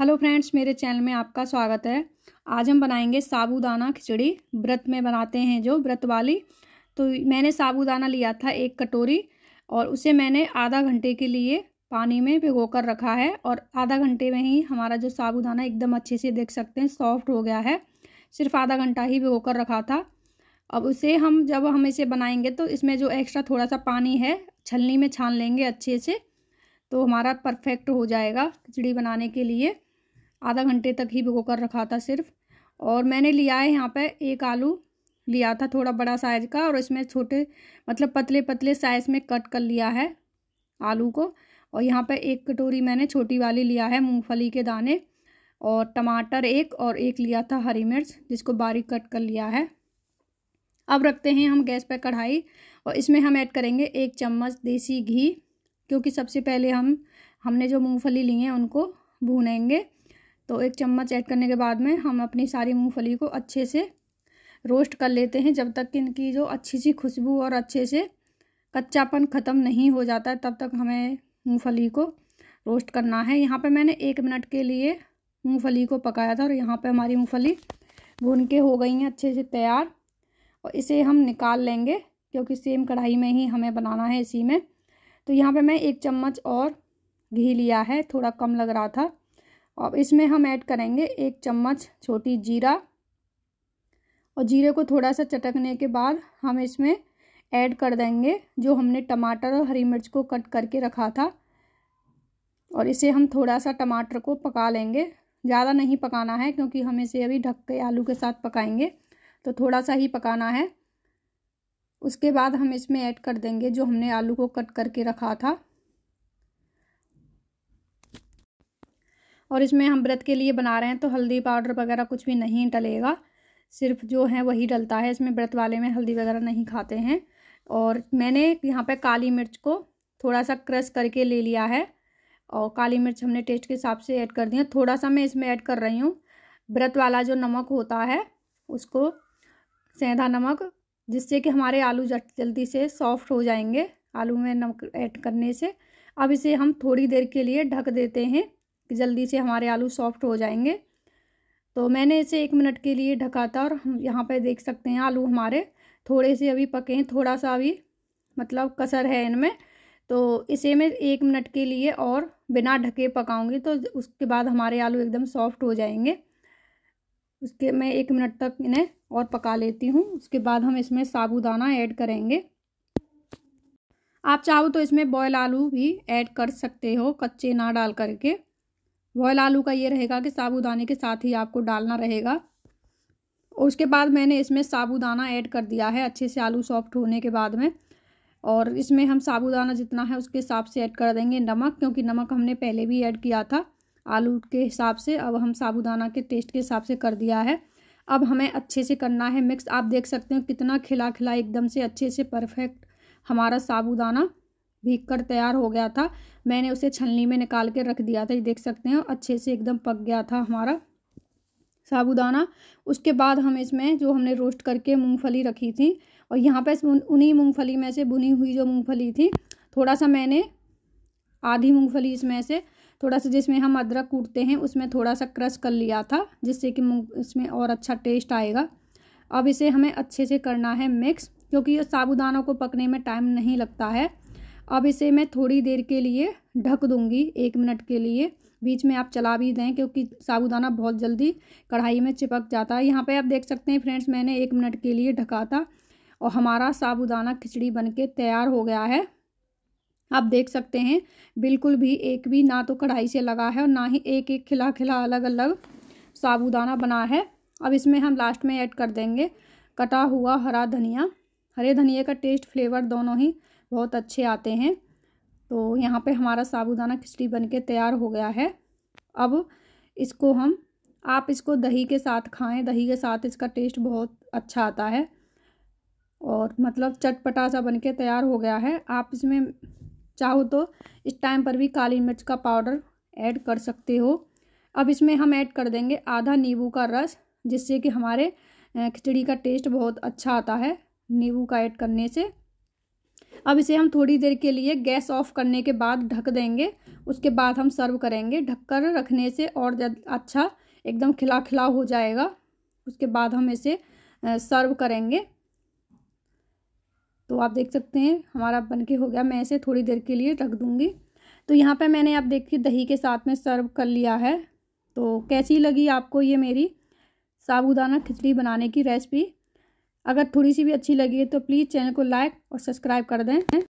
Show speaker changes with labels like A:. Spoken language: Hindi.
A: हेलो फ्रेंड्स मेरे चैनल में आपका स्वागत है आज हम बनाएंगे साबूदाना खिचड़ी व्रत में बनाते हैं जो व्रत वाली तो मैंने साबूदाना लिया था एक कटोरी और उसे मैंने आधा घंटे के लिए पानी में भिगो कर रखा है और आधा घंटे में ही हमारा जो साबूदाना एकदम अच्छे से देख सकते हैं सॉफ्ट हो गया है सिर्फ आधा घंटा ही भिगो कर रखा था अब उसे हम जब हम इसे बनाएंगे तो इसमें जो एक्स्ट्रा थोड़ा सा पानी है छलनी में छान लेंगे अच्छे से तो हमारा परफेक्ट हो जाएगा खिचड़ी बनाने के लिए आधा घंटे तक ही भिगो कर रखा था सिर्फ और मैंने लिया है यहाँ पे एक आलू लिया था थोड़ा बड़ा साइज़ का और इसमें छोटे मतलब पतले पतले साइज़ में कट कर लिया है आलू को और यहाँ पे एक कटोरी मैंने छोटी वाली लिया है मूंगफली के दाने और टमाटर एक और एक लिया था हरी मिर्च जिसको बारीक कट कर लिया है अब रखते हैं हम गैस पर कढ़ाई और इसमें हम ऐड करेंगे एक चम्मच देसी घी क्योंकि सबसे पहले हम हमने जो मूंगफली ली हैं उनको भूनेंगे तो एक चम्मच ऐड करने के बाद में हम अपनी सारी मूंगफली को अच्छे से रोस्ट कर लेते हैं जब तक कि इनकी जो अच्छी सी खुशबू और अच्छे से कच्चापन ख़त्म नहीं हो जाता है तब तक हमें मूँगफली को रोस्ट करना है यहाँ पर मैंने एक मिनट के लिए मूँगफली को पकाया था और यहाँ पर हमारी मूँगफली भून के हो गई हैं अच्छे से तैयार और इसे हम निकाल लेंगे क्योंकि सेम कढ़ाई में ही हमें बनाना है इसी में तो यहाँ पे मैं एक चम्मच और घी लिया है थोड़ा कम लग रहा था अब इसमें हम ऐड करेंगे एक चम्मच छोटी जीरा और जीरे को थोड़ा सा चटकने के बाद हम इसमें ऐड कर देंगे जो हमने टमाटर और हरी मिर्च को कट करके रखा था और इसे हम थोड़ा सा टमाटर को पका लेंगे ज़्यादा नहीं पकाना है क्योंकि हम इसे अभी ढक के आलू के साथ पकाएंगे तो थोड़ा सा ही पकाना है उसके बाद हम इसमें ऐड कर देंगे जो हमने आलू को कट करके रखा था और इसमें हम व्रत के लिए बना रहे हैं तो हल्दी पाउडर वगैरह कुछ भी नहीं डलेगा सिर्फ जो है वही डलता है इसमें व्रत वाले में हल्दी वगैरह नहीं खाते हैं और मैंने यहाँ पर काली मिर्च को थोड़ा सा क्रश करके ले लिया है और काली मिर्च हमने टेस्ट के हिसाब से ऐड कर दिया थोड़ा सा मैं इसमें ऐड कर रही हूँ व्रत वाला जो नमक होता है उसको सेंधा नमक जिससे कि हमारे आलू जल्दी से सॉफ्ट हो जाएंगे आलू में नमक ऐड करने से अब इसे हम थोड़ी देर के लिए ढक देते हैं कि जल्दी से हमारे आलू सॉफ्ट हो जाएंगे तो मैंने इसे एक मिनट के लिए ढका था और हम यहाँ पर देख सकते हैं आलू हमारे थोड़े से अभी पके हैं थोड़ा सा अभी मतलब कसर है इनमें तो इसे मैं एक मिनट के लिए और बिना ढके पकाऊंगी तो उसके बाद हमारे आलू एकदम सॉफ्ट हो जाएंगे उसके मैं एक मिनट तक इन्हें और पका लेती हूँ उसके बाद हम इसमें साबूदाना ऐड करेंगे आप चाहो तो इसमें बॉयल आलू भी ऐड कर सकते हो कच्चे ना डाल करके बॉयल आलू का ये रहेगा कि साबूदाने के साथ ही आपको डालना रहेगा और उसके बाद मैंने इसमें साबूदाना ऐड कर दिया है अच्छे से आलू सॉफ्ट होने के बाद में और इसमें हम साबूदाना जितना है उसके हिसाब से ऐड कर देंगे नमक क्योंकि नमक हमने पहले भी ऐड किया था आलू के हिसाब से अब हम साबूदाना के टेस्ट के हिसाब से कर दिया है अब हमें अच्छे से करना है मिक्स आप देख सकते हो कितना खिला खिला एकदम से अच्छे से परफेक्ट हमारा साबुदाना भीग कर तैयार हो गया था मैंने उसे छलनी में निकाल के रख दिया था ये देख सकते हैं अच्छे से एकदम पक गया था हमारा साबुदाना उसके बाद हम इसमें जो हमने रोस्ट करके मूंगफली रखी थी और यहाँ पर उन्हीं मूंगफली में से बुनी हुई जो मूंगफली थी थोड़ा सा मैंने आधी मूंगफली इसमें से थोड़ा सा जिसमें हम अदरक कूटते हैं उसमें थोड़ा सा क्रश कर लिया था जिससे कि मूँग इसमें और अच्छा टेस्ट आएगा अब इसे हमें अच्छे से करना है मिक्स क्योंकि ये साबुदानों को पकने में टाइम नहीं लगता है अब इसे मैं थोड़ी देर के लिए ढक दूंगी एक मिनट के लिए बीच में आप चला भी दें क्योंकि साबुदाना बहुत जल्दी कढ़ाई में चिपक जाता है यहाँ पे आप देख सकते हैं फ्रेंड्स मैंने एक मिनट के लिए ढका था और हमारा साबुदाना खिचड़ी बनके तैयार हो गया है आप देख सकते हैं बिल्कुल भी एक भी ना तो कढ़ाई से लगा है और ना ही एक एक खिला खिला अलग अलग साबुदाना बना है अब इसमें हम लास्ट में ऐड कर देंगे कटा हुआ हरा धनिया हरे धनिया का टेस्ट फ्लेवर दोनों ही बहुत अच्छे आते हैं तो यहाँ पे हमारा साबुदाना खिचड़ी बनके तैयार हो गया है अब इसको हम आप इसको दही के साथ खाएं दही के साथ इसका टेस्ट बहुत अच्छा आता है और मतलब चटपटा सा बनके तैयार हो गया है आप इसमें चाहो तो इस टाइम पर भी काली मिर्च का पाउडर ऐड कर सकते हो अब इसमें हम ऐड कर देंगे आधा नींबू का रस जिससे कि हमारे खिचड़ी का टेस्ट बहुत अच्छा आता है नींबू का ऐड करने से अब इसे हम थोड़ी देर के लिए गैस ऑफ करने के बाद ढक देंगे उसके बाद हम सर्व करेंगे ढककर रखने से और अच्छा एकदम खिला खिला हो जाएगा उसके बाद हम इसे सर्व करेंगे तो आप देख सकते हैं हमारा बन के हो गया मैं इसे थोड़ी देर के लिए रख दूँगी तो यहाँ पर मैंने आप देखिए दही के साथ में सर्व कर लिया है तो कैसी लगी आपको ये मेरी साबुदाना खिचड़ी बनाने की रेसिपी अगर थोड़ी सी भी अच्छी लगी है तो प्लीज़ चैनल को लाइक और सब्सक्राइब कर दें